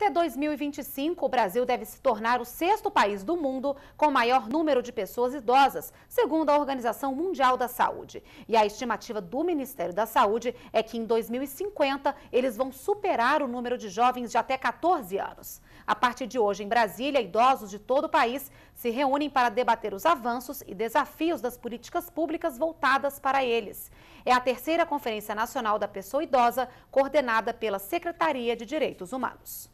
Até 2025, o Brasil deve se tornar o sexto país do mundo com maior número de pessoas idosas, segundo a Organização Mundial da Saúde. E a estimativa do Ministério da Saúde é que em 2050 eles vão superar o número de jovens de até 14 anos. A partir de hoje, em Brasília, idosos de todo o país se reúnem para debater os avanços e desafios das políticas públicas voltadas para eles. É a terceira Conferência Nacional da Pessoa Idosa, coordenada pela Secretaria de Direitos Humanos.